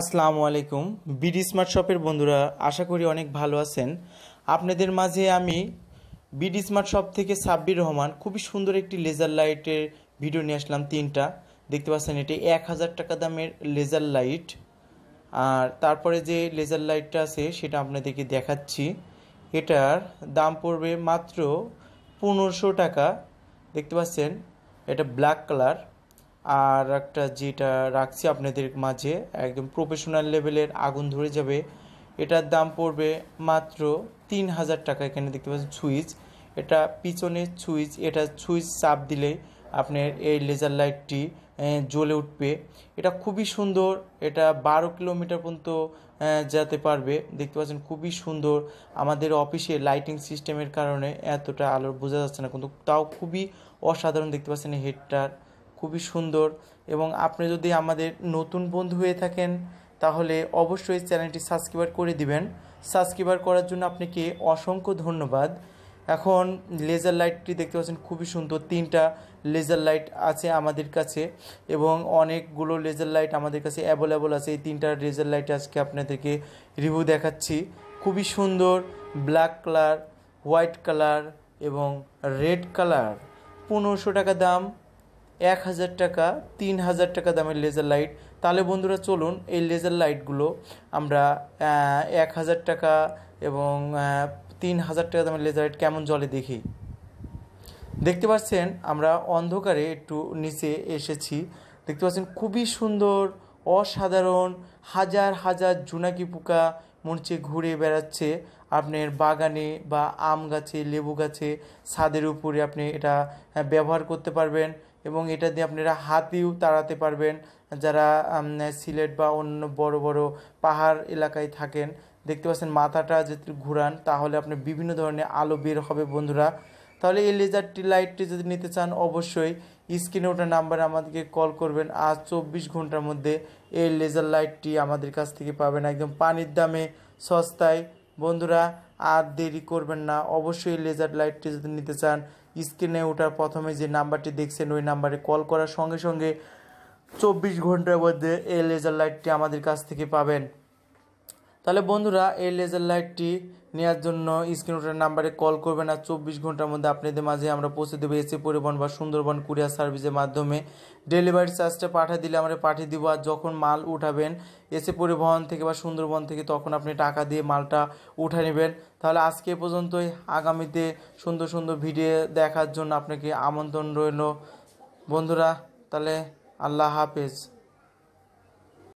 আসসালামু আলাইকুম BD smart শপের বন্ধুরা আশা করি অনেক ভালো আছেন আপনাদের মাঝে আমি বিডি স্মার্ট শপ থেকে সাব্বির রহমান খুবই সুন্দর একটি লেজার লাইটের ভিডিও নিয়ে আসলাম তিনটা দেখতে পাচ্ছেন এটি এক হাজার টাকা দামের লেজার লাইট আর তারপরে যে লেজার লাইটটা আছে সেটা আপনাদেরকে দেখাচ্ছি এটার দাম পড়বে মাত্র পনেরোশো টাকা দেখতে পাচ্ছেন এটা ব্ল্যাক কালার আর একটা যেটা রাখছি আপনাদের মাঝে একদম প্রফেশনাল লেভেলের আগুন ধরে যাবে এটার দাম পড়বে মাত্র তিন হাজার টাকা এখানে দেখতে পাচ্ছেন সুইচ এটা পিছনে সুইচ এটা সুইচ চাপ দিলে আপনার এই লেজার লাইটটি জ্বলে উঠবে এটা খুবই সুন্দর এটা বারো কিলোমিটার পর্যন্ত যেতে পারবে দেখতে পাচ্ছেন খুবই সুন্দর আমাদের অফিসে লাইটিং সিস্টেমের কারণে এতটা আলোর বোঝা যাচ্ছে না কিন্তু তাও খুবই অসাধারণ দেখতে পাচ্ছেন হেডটার খুবই সুন্দর এবং আপনি যদি আমাদের নতুন বন্ধু হয়ে থাকেন তাহলে অবশ্যই চ্যানেলটি সাবস্ক্রাইব করে দিবেন সাবস্ক্রাইব করার জন্য আপনাকে অসংখ্য ধন্যবাদ এখন লেজার লাইটটি দেখতে পাচ্ছেন খুবই সুন্দর তিনটা লেজার লাইট আছে আমাদের কাছে এবং অনেকগুলো লেজার লাইট আমাদের কাছে অ্যাভেলেবল আছে এই তিনটা লেজার লাইট আজকে আপনাদেরকে রিভিউ দেখাচ্ছি খুবই সুন্দর ব্ল্যাক কালার হোয়াইট কালার এবং রেড কালার পনেরোশো টাকা দাম এক হাজার টাকা তিন হাজার টাকা দামের লেজার লাইট তাহলে বন্ধুরা চলুন এই লেজার লাইটগুলো আমরা এক হাজার টাকা এবং তিন হাজার টাকা দামের লেজার লাইট কেমন জলে দেখি দেখতে পাচ্ছেন আমরা অন্ধকারে একটু নিচে এসেছি দেখতে পাচ্ছেন খুবই সুন্দর অসাধারণ হাজার হাজার জুনাকি পোকা মরচে ঘুরে বেড়াচ্ছে আপনার বাগানে বা আম গাছে লেবু গাছে ছাদের উপরে আপনি এটা ব্যবহার করতে পারবেন এবং এটা দিয়ে আপনারা হাতিও তাড়াতে পারবেন যারা সিলেট বা অন্য বড় বড় পাহাড় এলাকায় থাকেন দেখতে পাচ্ছেন মাথাটা যদি ঘুরান তাহলে আপনি বিভিন্ন ধরনের আলো বের হবে বন্ধুরা তাহলে এই লেজারটি লাইটটি যদি নিতে চান অবশ্যই স্ক্রিনে ওটা নাম্বারে আমাদেরকে কল করবেন আজ চব্বিশ ঘন্টার মধ্যে এই লেজার লাইটটি আমাদের কাছ থেকে পাবেন একদম পানির দামে সস্তায় বন্ধুরা আর দেরি করবেন না অবশ্যই লেজার লাইটটি যদি নিতে চান স্ক্রিনে ওঠার প্রথমে যে নাম্বারটি দেখছেন ওই নাম্বারে কল করার সঙ্গে সঙ্গে চব্বিশ ঘন্টার মধ্যে এই লেজার লাইটটি আমাদের কাছ থেকে পাবেন তাহলে বন্ধুরা এই লেজার লাইটটি নেওয়ার জন্য স্ক্রিনোটার নাম্বারে কল করবেন আর চব্বিশ ঘন্টার মধ্যে আপনাদের মাঝে আমরা পৌঁছে দেবো এসি পরিবহন বা সুন্দরবন কুরিয়ার সার্ভিসের মাধ্যমে ডেলিভারি চার্জটা পাঠিয়ে দিলে আমরা পাঠিয়ে দিব আর যখন মাল উঠাবেন এসি পরিবহন থেকে বা সুন্দরবন থেকে তখন আপনি টাকা দিয়ে মালটা উঠে নেবেন তাহলে আজকে পর্যন্তই আগামীতে সুন্দর সুন্দর ভিডিও দেখার জন্য আপনাকে আমন্ত্রণ রইল বন্ধুরা তাহলে আল্লাহ হাফেজ